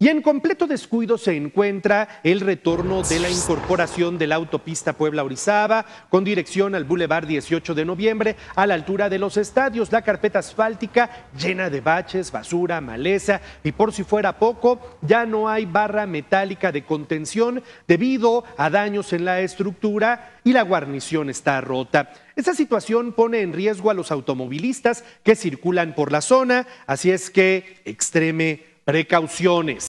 Y en completo descuido se encuentra el retorno de la incorporación de la autopista Puebla-Orizaba con dirección al Boulevard 18 de Noviembre a la altura de los estadios. La carpeta asfáltica llena de baches, basura, maleza y por si fuera poco, ya no hay barra metálica de contención debido a daños en la estructura y la guarnición está rota. Esta situación pone en riesgo a los automovilistas que circulan por la zona, así es que extreme precauciones.